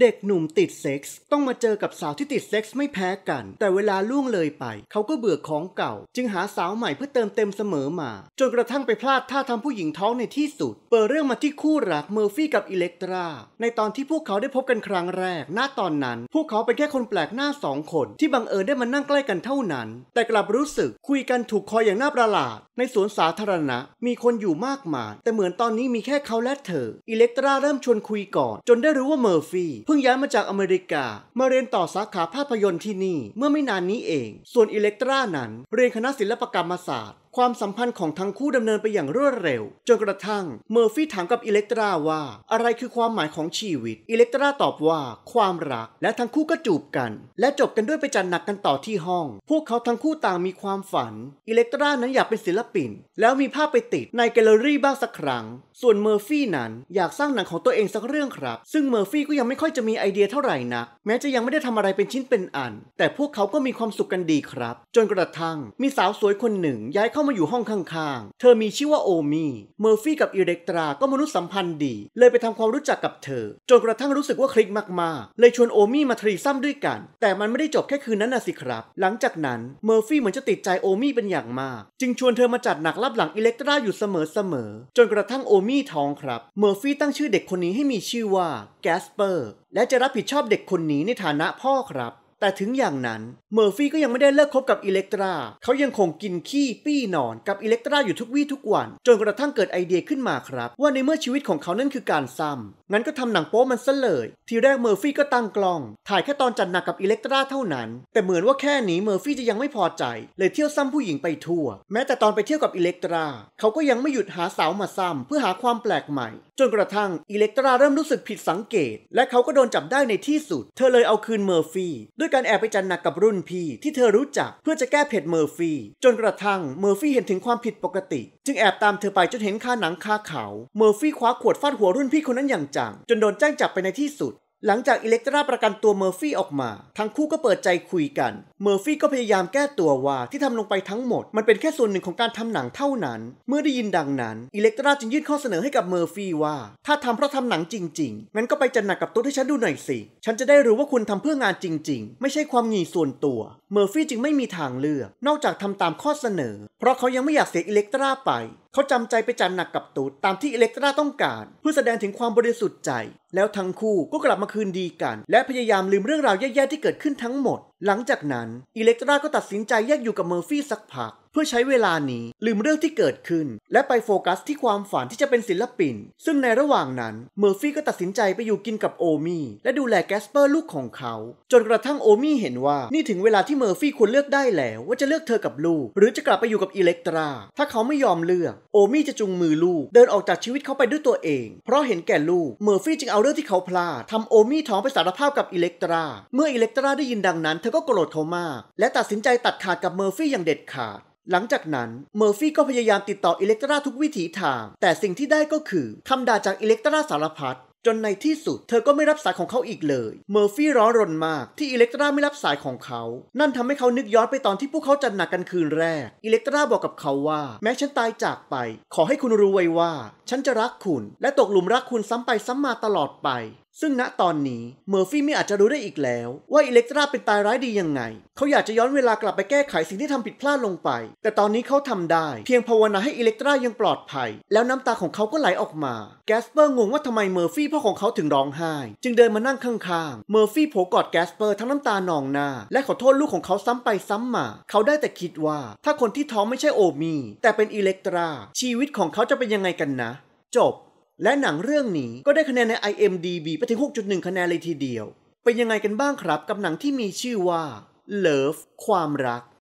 เด็กหนุ่มติดเซ็กส์ต้องมาเจอกับสาวที่ติดเซ็กส์ไม่แพ้กัน แต่เวลาล่วงเลยไป เขาก็เบื่อของเก่า จึงหาสาวใหม่เพื่อเติมเต็มเสมอมา จนกระทั่งไปพลาดท่าทำผู้หญิงท้องในที่สุด เปิดเรื่องมาที่คู่รักเมอร์ฟี่กับอิเล็กตราในตอนที่พวกเขาได้พบกันครั้งแรกณตอนนั้น พวกเขาเป็นแค่คนแปลกหน้าสองคนที่บังเอิญได้มานั่งใกล้กันเท่านั้น แต่กลับรู้สึกคุยกันถูกคอยอย่างน่าประหลาด ในสวนสาธารณะ มีคนอยู่มากมายแต่เหมือนตอนนี้มีแค่เขาและเธอ อิเล็กตราเริ่มชวนคุยก่อน จนได้รู้ว่าเมอร์ฟี่เพิ่งย้ายมาจากอเมริกา มาเรียนต่อสาขาภาพยนตร์ที่นี่ เมื่อไม่นานนี้เอง ส่วนอิเล็กตรานั้นเรียนคณะศิลปกรรมศาสตร์ความสัมพันธ์ของทั้งคู่ดำเนินไปอย่างรวดเร็ว จนกระทั่งเมอร์ฟี่ถามกับอิเล็กตราว่า อะไรคือความหมายของชีวิต อิเล็กตราตอบว่าความรักและทั้งคู่ก็จูบกัน และจบกันด้วยไปจัดหนักกันต่อที่ห้อง พวกเขาทั้งคู่ต่างมีความฝัน อิเล็กตรานั้นอยากเป็นศิลปิน แล้วมีภาพไปติดในแกลเลอรี่บ้างสักครั้ง ส่วนเมอร์ฟี่นั้น อยากสร้างหนังของตัวเองสักเรื่องครับ ซึ่งเมอร์ฟี่ก็ยังไม่ค่อยจะมีไอเดียเท่าไหร่นักแม้จะยังไม่ได้ทำอะไรเป็นชิ้นเป็นอัน แต่พวกเขาก็มีความสุขกันดีครับ จนกระทั่งมีสาวสวยคนหนึ่งย้ายเข้ามาอยู่ห้องข้างๆ เธอมีชื่อว่าโอมีเมอร์ฟี่กับอิเล็กตราก็มนุษย์สัมพันธ์ดี เลยไปทำความรู้จักกับเธอ จนกระทั่งรู้สึกว่าคลิกมากๆ เลยชวนโอมี่มาทรีซ้ำด้วยกัน แต่มันไม่ได้จบแค่คืนนั้นนะสิครับ หลังจากนั้น เมอร์ฟี่เหมือนจะติดใจโอมี่เป็นอย่างมาก จึงชวนเธอมาจัดหนักลับหลังอิเล็กตราอยู่เสมอๆ จนกระทั่งโอมี่ท้องครับ เมอร์ฟี่ตั้งชื่อเด็กคนนี้ให้มีชื่อว่าแกสเปอร์ และจะรับผิดชอบเด็กคนนี้ในฐานะพ่อครับแต่ถึงอย่างนั้นเมอร์ฟี่ก็ยังไม่ได้เลิกคบกับอิเล็กตราเขายังคงกินขี้ปี้นอนกับอิเล็กตราอยู่ทุกวี่ทุกวัน จนกระทั่งเกิดไอเดียขึ้นมาครับ ว่าในเมื่อชีวิตของเขานั่นคือการซ้ำงั้นก็ทำหนังโป๊มันซะเลย ทีแรกเมอร์ฟี่ก็ตั้งกล้อง ถ่ายแค่ตอนจัดหนักกับอิเล็กตราเท่านั้น แต่เหมือนว่าแค่นี้เมอร์ฟี่จะยังไม่พอใจเลยเที่ยวซ้ำผู้หญิงไปทั่ว แม้แต่ตอนไปเที่ยวกับอิเล็กตราเขาก็ยังไม่หยุดหาสาวมาซ้ำเพื่อหาความแปลกใหม่จนกระทั่งอิเล็กตราเริ่มรู้สึกผิดสังเกต และเขาก็โดนจับได้ในที่สุด เธอเลยเอาคืนเมอร์ฟี่ด้วยการแอบไปจันนักกับรุ่นพี่ที่เธอรู้จักเพื่อจะแก้เผ็ดเมอร์ฟี่จนกระทั่งเมอร์ฟี่เห็นถึงความผิดปกติ จึงแอบตามเธอไปจนเห็นคาหนังคาเขาเมอร์ฟี่คว้าขวดฟาดหัวรุ่นพี่คนนั้นอย่างจัง จนโดนแจ้งจับไปในที่สุด หลังจากอิเล็กตราประกันตัวเมอร์ฟี่ออกมา ทั้งคู่ก็เปิดใจคุยกันเมอร์ฟี่ก็พยายามแก้ตัวว่าที่ทำลงไปทั้งหมด มันเป็นแค่ส่วนหนึ่งของการทำหนังเท่านั้น เมื่อได้ยินดังนั้น อิเล็กตราจึงยื่นข้อเสนอให้กับเมอร์ฟี่ว่า ถ้าทำเพราะทำหนังจริงๆ งั้นก็ไปจัดหนักกับตุ๊ดให้ฉันดูหน่อยสิ ฉันจะได้รู้ว่าคุณทำเพื่องานจริงๆ ไม่ใช่ความหงี่ส่วนตัวเมอร์ฟี่จึงไม่มีทางเลือก นอกจากทำตามข้อเสนอ เพราะเขายังไม่อยากเสียอิเล็กตราไป เขาจำใจไปจัดหนักกับตูดตามที่อิเล็กตราต้องการ เพื่อแสดงถึงความบริสุทธิ์ใจแล้วทั้งคู่ก็กลับมาคืนดีกัน และพยายามลืมเรื่องราวแย่ๆที่เกิดขึ้นทั้งหมดหลังจากนั้นอิเล็กตราก็ตัดสินใจแยกอยู่กับเมอร์ฟี่สักพักเพื่อใช้เวลานี้ ลืมเรื่องที่เกิดขึ้น และไปโฟกัสที่ความฝันที่จะเป็นศิลปิน ซึ่งในระหว่างนั้นเมอร์ฟี่ก็ตัดสินใจไปอยู่กินกับโอมี่และดูแลแกสเปอร์ลูกของเขา จนกระทั่งโอมี่เห็นว่านี่ถึงเวลาที่เมอร์ฟี่ควรเลือกได้แล้ว ว่าจะเลือกเธอกับลูก หรือจะกลับไปอยู่กับอิเล็กตราถ้าเขาไม่ยอมเลือกโอมี่จะจุงมือลูกเดินออกจากชีวิตเขาไปด้วยตัวเอง เพราะเห็นแก่ลูกเมอร์ฟี่จึงเอาเรื่องที่เขาพลาดทำโอมี่ท้องไปสารภาพกับอิเล็กตราเมื่ออิเล็กตราได้ยินดังนั้นเธอก็โกรธเขามาก และตัดสินใจตัดขาดกับเมอร์ฟี่อย่างเด็ดขาดหลังจากนั้นเมอร์ฟี่ก็พยายามติดต่ออิเล็กตราทุกวิถีทาง แต่สิ่งที่ได้ก็คือ คำด่าจากอิเล็กตราสารพัดจนในที่สุด เธอก็ไม่รับสายของเขาอีกเลยเมอร์ฟี่ร้อนรนมากที่อิเล็กตราไม่รับสายของเขา นั่นทำให้เขานึกย้อนไปตอนที่พวกเขาจัดหนักกันคืนแรก อิเล็กตราบอกกับเขาว่า แม้ฉันตายจากไป ขอให้คุณรู้ไว้ว่า ฉันจะรักคุณ และตกหลุมรักคุณซ้ำไปซ้ำมาตลอดไปซึ่งณตอนนี้เมอร์ฟี่ไม่อาจจะรู้ได้อีกแล้วว่าอิเล็กตราเป็นตายร้ายดียังไง เขาอยากจะย้อนเวลากลับไปแก้ไขสิ่งที่ทำผิดพลาดลงไป แต่ตอนนี้เขาทำได้เพียงภาวนาให้อิเล็กตรายังปลอดภัย แล้วน้ำตาของเขาก็ไหลออกมา แกสเปอร์งงว่าทำไมเมอร์ฟี่พ่อของเขาถึงร้องไห้ จึงเดินมานั่งข้างๆเมอร์ฟี่โผกอดแกสเปอร์ทั้งน้ำตานองหน้า และขอโทษลูกของเขาซ้ำไปซ้ำมาเขาได้แต่คิดว่า ถ้าคนที่ท้องไม่ใช่โอมีแต่เป็นอิเล็กตราชีวิตของเขาจะเป็นยังไงกันนะ จบและหนังเรื่องนี้ก็ได้คะแนนใน IMDB ไปถึง 6.1 คะแนนเลยทีเดียว เป็นยังไงกันบ้างครับ กับหนังที่มีชื่อว่า Love ความรัก